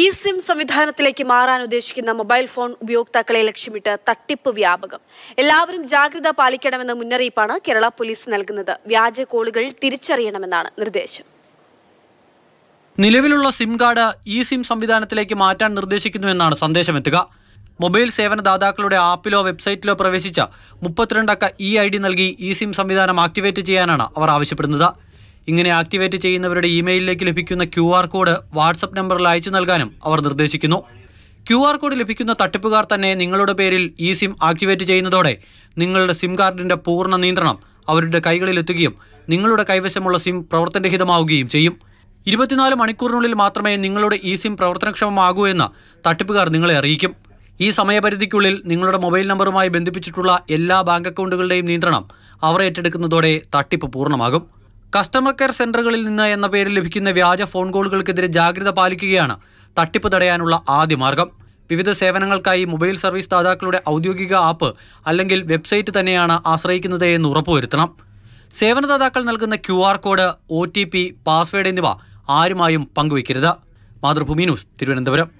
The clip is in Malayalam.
ഇ സിം സംവിധാനത്തിലേക്ക് മാറാൻ ഉദ്ദേശിക്കുന്ന മൊബൈൽ ഫോൺ ഉപയോക്താക്കളെ ലക്ഷ്യമിട്ട് തട്ടിപ്പ് വ്യാപകം എല്ലാവരും ജാഗ്രത പാലിക്കണമെന്ന മുന്നറിയിപ്പാണ് കേരള പോലീസ് നൽകുന്നത് വ്യാജ കോളുകൾ തിരിച്ചറിയണമെന്നാണ് നിർദ്ദേശം നിലവിലുള്ള സിം കാർഡ് ഇ സിം സംവിധാനത്തിലേക്ക് മാറ്റാൻ നിർദ്ദേശിക്കുന്നു എന്നാണ് എത്തുക മൊബൈൽ സേവനദാതാക്കളുടെ ആപ്പിലോ വെബ്സൈറ്റിലോ പ്രവേശിച്ച മുപ്പത്തിരണ്ടക്ക ഇ ഐ ഡി നൽകി ഇ സിം സംവിധാനം ആക്ടിവേറ്റ് ചെയ്യാനാണ് അവർ ആവശ്യപ്പെടുന്നത് ഇങ്ങനെ ആക്ടിവേറ്റ് ചെയ്യുന്നവരുടെ ഇമെയിലിലേക്ക് ലഭിക്കുന്ന ക്യു കോഡ് വാട്സപ്പ് നമ്പറിൽ അയച്ചു നൽകാനും അവർ നിർദ്ദേശിക്കുന്നു ക്യു ആർ കോഡ് ലഭിക്കുന്ന തട്ടിപ്പുകാർ തന്നെ നിങ്ങളുടെ പേരിൽ ഈ സിം ആക്ടിവേറ്റ് ചെയ്യുന്നതോടെ നിങ്ങളുടെ സിം കാർഡിൻ്റെ പൂർണ്ണ നിയന്ത്രണം അവരുടെ കൈകളിലെത്തുകയും നിങ്ങളുടെ കൈവശമുള്ള സിം പ്രവർത്തനരഹിതമാവുകയും ചെയ്യും ഇരുപത്തിനാല് മണിക്കൂറിനുള്ളിൽ മാത്രമേ നിങ്ങളുടെ ഈ സിം പ്രവർത്തനക്ഷമമാകൂ എന്ന് തട്ടിപ്പുകാർ നിങ്ങളെ അറിയിക്കും ഈ സമയപരിധിക്കുള്ളിൽ നിങ്ങളുടെ മൊബൈൽ നമ്പറുമായി ബന്ധിപ്പിച്ചിട്ടുള്ള എല്ലാ ബാങ്ക് അക്കൗണ്ടുകളുടെയും നിയന്ത്രണം അവർ ഏറ്റെടുക്കുന്നതോടെ തട്ടിപ്പ് പൂർണ്ണമാകും കസ്റ്റമർ കെയർ സെന്ററുകളിൽ നിന്ന് എന്ന പേരിൽ ലഭിക്കുന്ന വ്യാജ ഫോൺ കോളുകൾക്കെതിരെ ജാഗ്രത പാലിക്കുകയാണ് തട്ടിപ്പ് തടയാനുള്ള ആദ്യ മാർഗം വിവിധ സേവനങ്ങൾക്കായി മൊബൈൽ സർവീസ് ദാതാക്കളുടെ ഔദ്യോഗിക ആപ്പ് അല്ലെങ്കിൽ വെബ്സൈറ്റ് തന്നെയാണ് ആശ്രയിക്കുന്നത് എന്ന് ഉറപ്പുവരുത്തണം സേവനദാതാക്കൾ നൽകുന്ന Q R code O T P password എന്നിവ ആരുമായും പങ്കുവയ്ക്കരുത് മാതൃഭൂമി ന്യൂസ് തിരുവനന്തപുരം